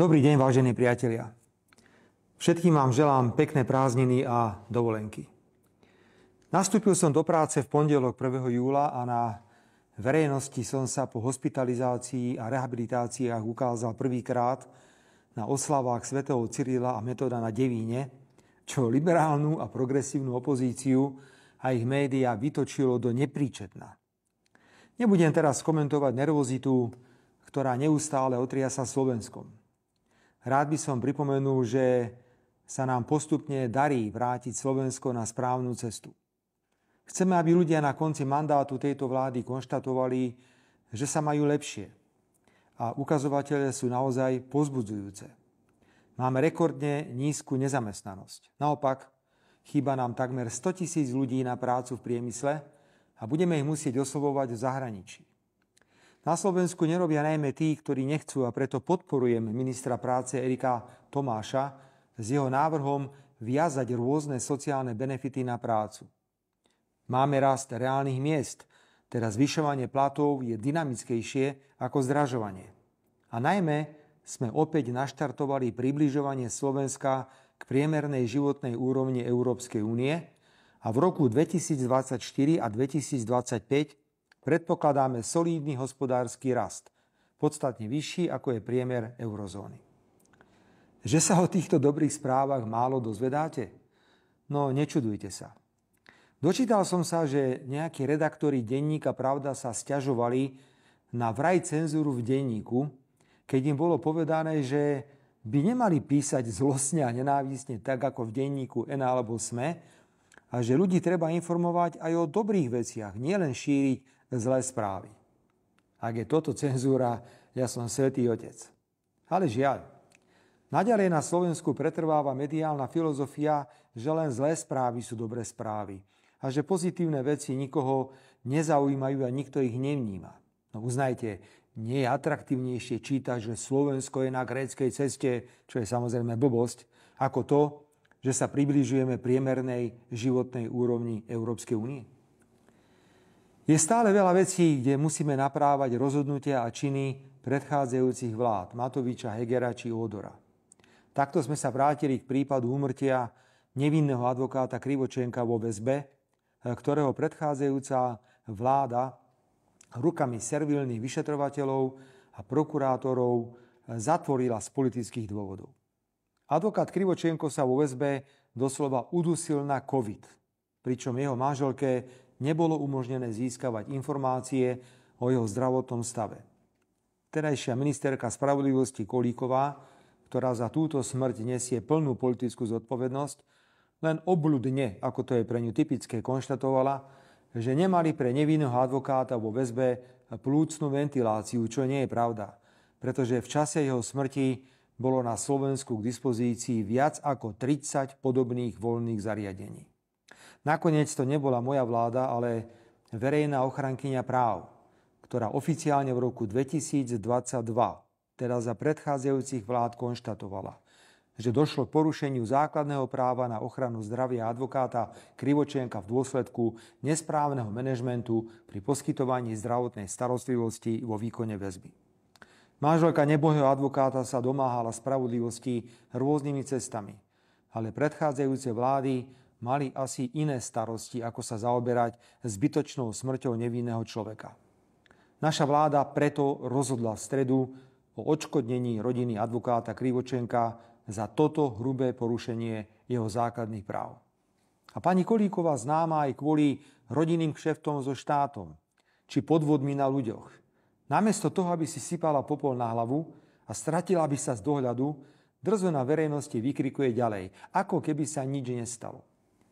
Dobrý deň, vážení priatelia. Všetkým vám želám pekné prázdniny a dovolenky. Nastúpil som do práce v pondelok 1. júla a na verejnosti som sa po hospitalizácii a rehabilitáciách ukázal prvýkrát na oslavách svätého Cyrila a metóda na Devíne, čo liberálnu a progresívnu opozíciu a ich médiá vytočilo do nepríčetna. Nebudem teraz komentovať nervozitu, ktorá neustále otria sa Slovenskom. Rád by som pripomenul, že sa nám postupne darí vrátiť Slovensko na správnu cestu. Chceme, aby ľudia na konci mandátu tejto vlády konštatovali, že sa majú lepšie. A ukazovatele sú naozaj pozbudzujúce. Máme rekordne nízku nezamestnanosť. Naopak, chýba nám takmer 100 tisíc ľudí na prácu v priemysle a budeme ich musieť oslovovať v zahraničí. Na Slovensku nerobia najmä tí, ktorí nechcú a preto podporujem ministra práce Erika Tomáša s jeho návrhom viazať rôzne sociálne benefity na prácu. Máme rast reálnych miest, teda zvyšovanie platov je dynamickejšie ako zdražovanie. A najmä sme opäť naštartovali približovanie Slovenska k priemernej životnej úrovni Európskej únie a v roku 2024 a 2025 predpokladáme solídny hospodársky rast, podstatne vyšší ako je priemer eurozóny. Že sa o týchto dobrých správach málo dozvedáte? No, nečudujte sa. Dočítal som sa, že nejakí redaktori denníka Pravda sa stiažovali na vraj cenzúru v denníku, keď im bolo povedané, že by nemali písať zlosne a nenávisne tak, ako v denníku N alebo SME, a že ľudí treba informovať aj o dobrých veciach, nielen šíriť zlé správy. Ak je toto cenzúra, ja som svetý otec. Ale žiaľ, naďalej na Slovensku pretrváva mediálna filozofia, že len zlé správy sú dobré správy a že pozitívne veci nikoho nezaujímajú a nikto ich nevníma. No uznajte, nie je atraktívnejšie čítať, že Slovensko je na gréckej ceste, čo je samozrejme blbosť, ako to, že sa približujeme priemernej životnej úrovni Európskej únie. Je stále veľa vecí, kde musíme naprávať rozhodnutia a činy predchádzajúcich vlád Matoviča, Hegera či Odora. Takto sme sa vrátili k prípadu úmrtia nevinného advokáta Krivočenka vo väzbe, eh, ktorého predchádzajúca vláda rukami servilných vyšetrovateľov a prokurátorov eh, zatvorila z politických dôvodov. Advokát Krivočenko sa vo VSB doslova udusil na COVID, pričom jeho manželke nebolo umožnené získavať informácie o jeho zdravotnom stave. Terajšia ministerka spravodlivosti Kolíková, ktorá za túto smrť nesie plnú politickú zodpovednosť, len obľudne, ako to je pre ňu typické, konštatovala, že nemali pre nevinného advokáta vo väzbe plúcnú ventiláciu, čo nie je pravda, pretože v čase jeho smrti bolo na Slovensku k dispozícii viac ako 30 podobných voľných zariadení. Nakoniec to nebola moja vláda, ale verejná ochrankyňa práv, ktorá oficiálne v roku 2022, teda za predchádzajúcich vlád, konštatovala, že došlo k porušeniu základného práva na ochranu zdravia advokáta Krivočenka v dôsledku nesprávneho manažmentu pri poskytovaní zdravotnej starostlivosti vo výkone väzby. Manželka nebohého advokáta sa domáhala spravodlivosti rôznymi cestami, ale predchádzajúce vlády mali asi iné starosti, ako sa zaoberať zbytočnou smrťou nevinného človeka. Naša vláda preto rozhodla v stredu o odškodnení rodiny advokáta Krivočenka za toto hrubé porušenie jeho základných práv. A pani Kolíková známa aj kvôli rodinným kšeftom so štátom či podvodmi na ľuďoch. Namiesto toho, aby si sypala popol na hlavu a stratila by sa z dohľadu, drzo na verejnosti vykrikuje ďalej, ako keby sa nič nestalo.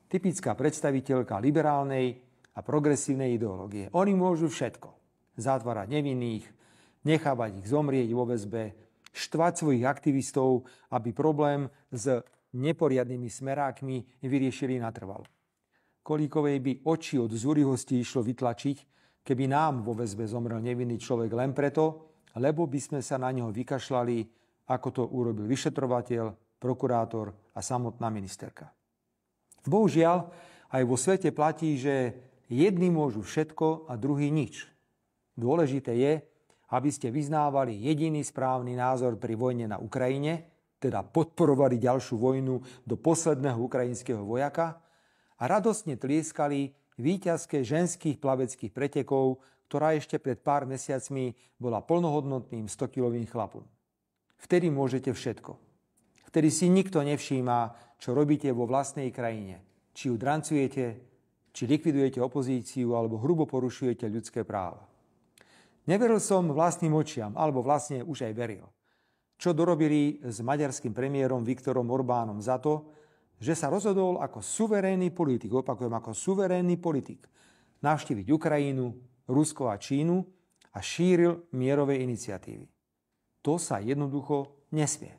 Typická predstaviteľka liberálnej a progresívnej ideológie. Oni môžu všetko. Zatvárať nevinných, nechávať ich zomrieť vo väzbe, štvať svojich aktivistov, aby problém s neporiadnými smerákmi vyriešili natrvalo. Kolíkovej by oči od zúrihosti išlo vytlačiť, keby nám vo väzbe zomrel nevinný človek len preto, lebo by sme sa na neho vykašľali, ako to urobil vyšetrovateľ, prokurátor a samotná ministerka. Bohužiaľ, aj vo svete platí, že jedni môžu všetko a druhý nič. Dôležité je, aby ste vyznávali jediný správny názor pri vojne na Ukrajine, teda podporovali ďalšiu vojnu do posledného ukrajinského vojaka a radosne tlieskali výťazke ženských plaveckých pretekov, ktorá ešte pred pár mesiacmi bola plnohodnotným 100-kilovým chlapom. Vtedy môžete všetko. Vtedy si nikto nevšíma, čo robíte vo vlastnej krajine. Či ju drancujete, či likvidujete opozíciu, alebo hrubo porušujete ľudské práva. Neveril som vlastným očiam, alebo vlastne už aj veril. Čo dorobili s maďarským premiérom Viktorom Orbánom za to, že sa rozhodol ako suverénny politik, opakujem, ako suverénny politik, navštíviť Ukrajinu, Rusko a Čínu a šíril mierové iniciatívy. To sa jednoducho nesmie.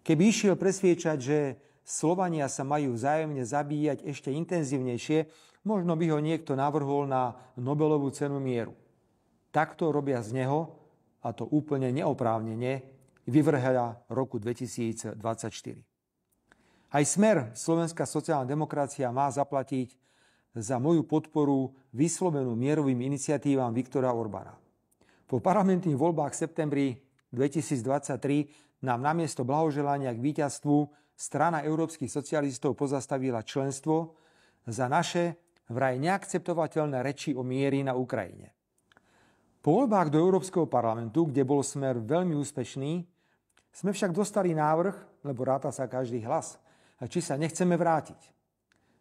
Keby išiel presviečať, že Slovania sa majú vzájomne zabíjať ešte intenzívnejšie, možno by ho niekto navrhol na Nobelovú cenu mieru. Takto robia z neho, a to úplne neoprávnene, vyvrhela roku 2024. Aj smer Slovenská sociálna demokracia má zaplatiť za moju podporu vyslovenú mierovým iniciatívam Viktora Orbána. Po parlamentných voľbách v septembri 2023 nám namiesto blahoželania k víťazstvu strana európskych socialistov pozastavila členstvo za naše vraj neakceptovateľné reči o miery na Ukrajine. Po voľbách do Európskeho parlamentu, kde bol smer veľmi úspešný, sme však dostali návrh, lebo ráta sa každý hlas, či sa nechceme vrátiť.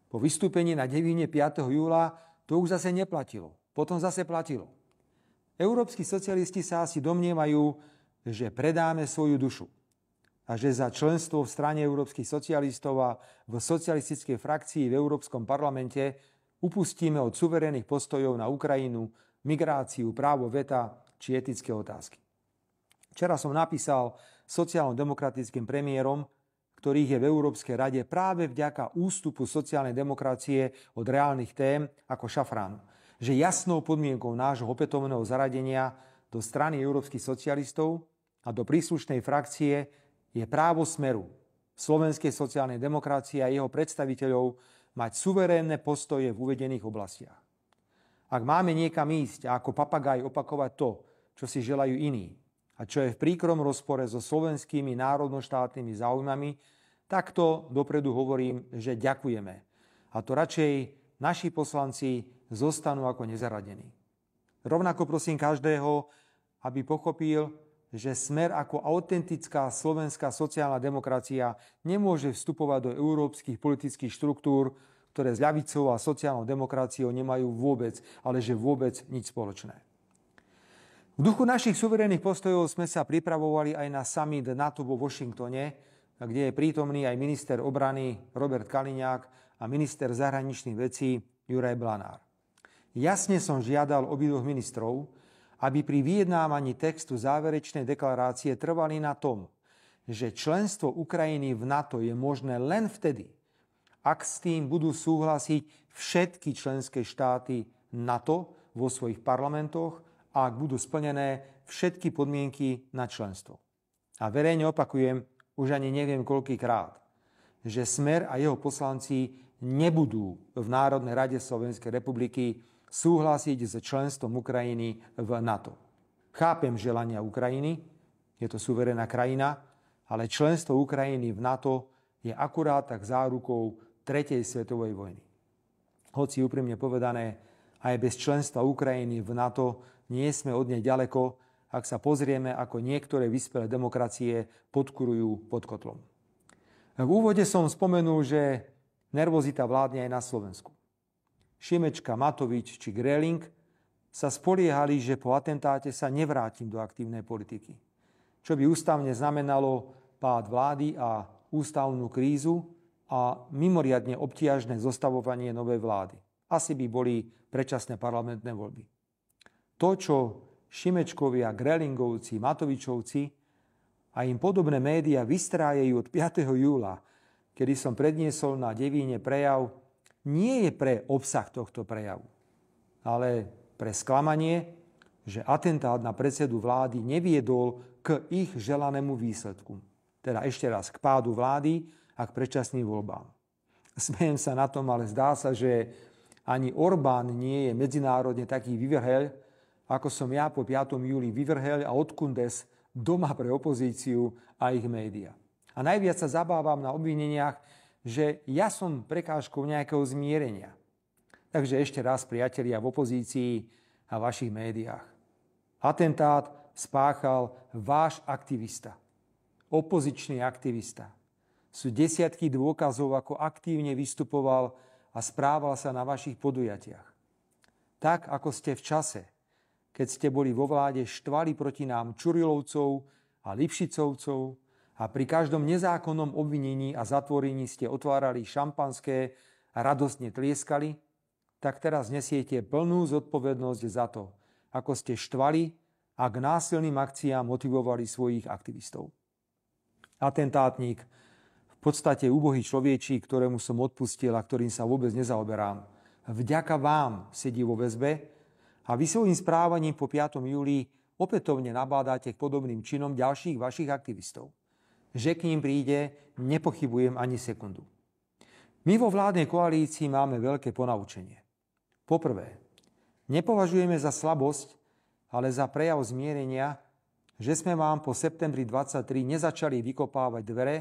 Po vystúpení na devíne 5. júla to už zase neplatilo. Potom zase platilo. Európsky socialisti sa asi domnievajú, že predáme svoju dušu a že za členstvo v strane európskych socialistov a v socialistickej frakcii v Európskom parlamente upustíme od suverénnych postojov na Ukrajinu, migráciu, právo veta či etické otázky. Včera som napísal sociálno-demokratickým premiérom, ktorých je v Európskej rade práve vďaka ústupu sociálnej demokracie od reálnych tém ako šafránu, že jasnou podmienkou nášho opätovného zaradenia do strany európskych socialistov a do príslušnej frakcie je právo smeru slovenskej sociálnej demokracie a jeho predstaviteľov mať suverénne postoje v uvedených oblastiach. Ak máme niekam ísť a ako papagaj opakovať to, čo si želajú iní a čo je v príkrom rozpore so slovenskými národnoštátnymi záujmami, takto dopredu hovorím, že ďakujeme. A to radšej naši poslanci zostanú ako nezaradení. Rovnako prosím každého, aby pochopil, že smer ako autentická slovenská sociálna demokracia nemôže vstupovať do európskych politických štruktúr, ktoré s ľavicou a sociálnou demokraciou nemajú vôbec, ale že vôbec nič spoločné. V duchu našich suverénnych postojov sme sa pripravovali aj na summit NATO vo Washingtone, kde je prítomný aj minister obrany Robert Kaliňák a minister zahraničných vecí Juraj Blanár. Jasne som žiadal obidvoch ministrov, aby pri vyjednávaní textu záverečnej deklarácie trvali na tom, že členstvo Ukrajiny v NATO je možné len vtedy, ak s tým budú súhlasiť všetky členské štáty NATO vo svojich parlamentoch a ak budú splnené všetky podmienky na členstvo. A verejne opakujem, už ani neviem koľkýkrát, že Smer a jeho poslanci nebudú v Národnej rade Slovenskej republiky súhlasiť s členstvom Ukrajiny v NATO. Chápem želania Ukrajiny, je to suverená krajina, ale členstvo Ukrajiny v NATO je akurát tak zárukou Tretej svetovej vojny. Hoci úprimne povedané, aj bez členstva Ukrajiny v NATO nie sme od nej ďaleko, ak sa pozrieme, ako niektoré vyspelé demokracie podkurujú pod kotlom. V úvode som spomenul, že nervozita vládne aj na Slovensku. Šimečka, Matovič či Greling sa spoliehali, že po atentáte sa nevrátim do aktívnej politiky, čo by ústavne znamenalo pád vlády a ústavnú krízu a mimoriadne obtiažné zostavovanie novej vlády. Asi by boli predčasné parlamentné voľby. To, čo Šimečkovia, Grelingovci, Matovičovci a im podobné médiá vystrájajú od 5. júla, kedy som predniesol na devíne prejav nie je pre obsah tohto prejavu, ale pre sklamanie, že atentát na predsedu vlády neviedol k ich želanému výsledku. Teda ešte raz k pádu vlády a k predčasným voľbám. Smejem sa na tom, ale zdá sa, že ani Orbán nie je medzinárodne taký vyvrheľ, ako som ja po 5. júli vyvrheľ a odkundes doma pre opozíciu a ich média. A najviac sa zabávam na obvineniach, že ja som prekážkou nejakého zmierenia. Takže ešte raz, priatelia v opozícii a vašich médiách. Atentát spáchal váš aktivista, opozičný aktivista. Sú desiatky dôkazov, ako aktívne vystupoval a správal sa na vašich podujatiach. Tak, ako ste v čase, keď ste boli vo vláde, štvali proti nám Čurilovcov a Lipšicovcov, a pri každom nezákonnom obvinení a zatvorení ste otvárali šampanské a radostne tlieskali, tak teraz nesiete plnú zodpovednosť za to, ako ste štvali a k násilným akciám motivovali svojich aktivistov. Atentátnik, v podstate úbohý človečí, ktorému som odpustil a ktorým sa vôbec nezaoberám, vďaka vám sedí vo väzbe a vy svojím správaním po 5. júli opätovne nabádate k podobným činom ďalších vašich aktivistov že k ním príde, nepochybujem ani sekundu. My vo vládnej koalícii máme veľké ponaučenie. Poprvé, nepovažujeme za slabosť, ale za prejav zmierenia, že sme vám po septembri 23 nezačali vykopávať dvere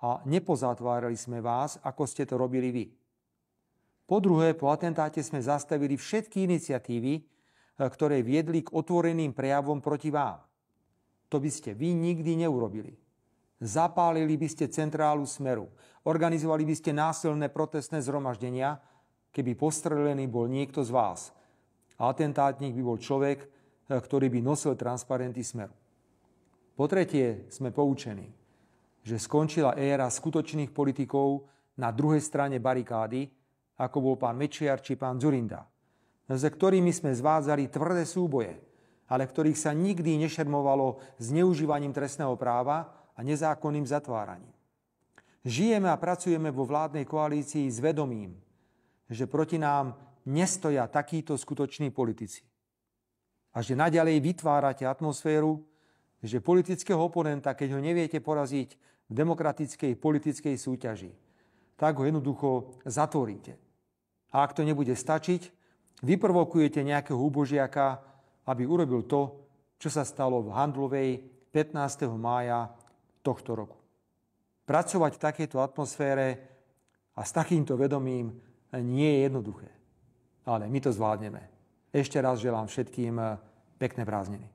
a nepozatvárali sme vás, ako ste to robili vy. Po druhé, po atentáte sme zastavili všetky iniciatívy, e, ktoré viedli k otvoreným prejavom proti vám. To by ste vy nikdy neurobili. Zapálili by ste centrálu smeru. Organizovali by ste násilné protestné zhromaždenia, keby postrelený bol niekto z vás. atentátnik by bol človek, eh, ktorý by nosil transparenty smeru. Po tretie sme poučení, že skončila éra skutočných politikov na druhej strane barikády, ako bol pán Mečiar či pán Zurinda, za ktorými sme zvádzali tvrdé súboje, ale ktorých sa nikdy nešermovalo zneužívaním trestného práva, a nezákonným zatváraním. Žijeme a pracujeme vo vládnej koalícii s vedomím, že proti nám nestoja takíto skutoční politici. A že naďalej vytvárate atmosféru, že politického oponenta, keď ho neviete poraziť v demokratickej politickej súťaži, tak ho jednoducho zatvoríte. A ak to nebude stačiť, vyprovokujete nejakého úbožiaka, aby urobil to, čo sa stalo v Handlovej 15. mája tohto roku. Pracovať v takejto atmosfére a s takýmto vedomím nie je jednoduché. Ale my to zvládneme. Ešte raz želám všetkým pekné prázdniny.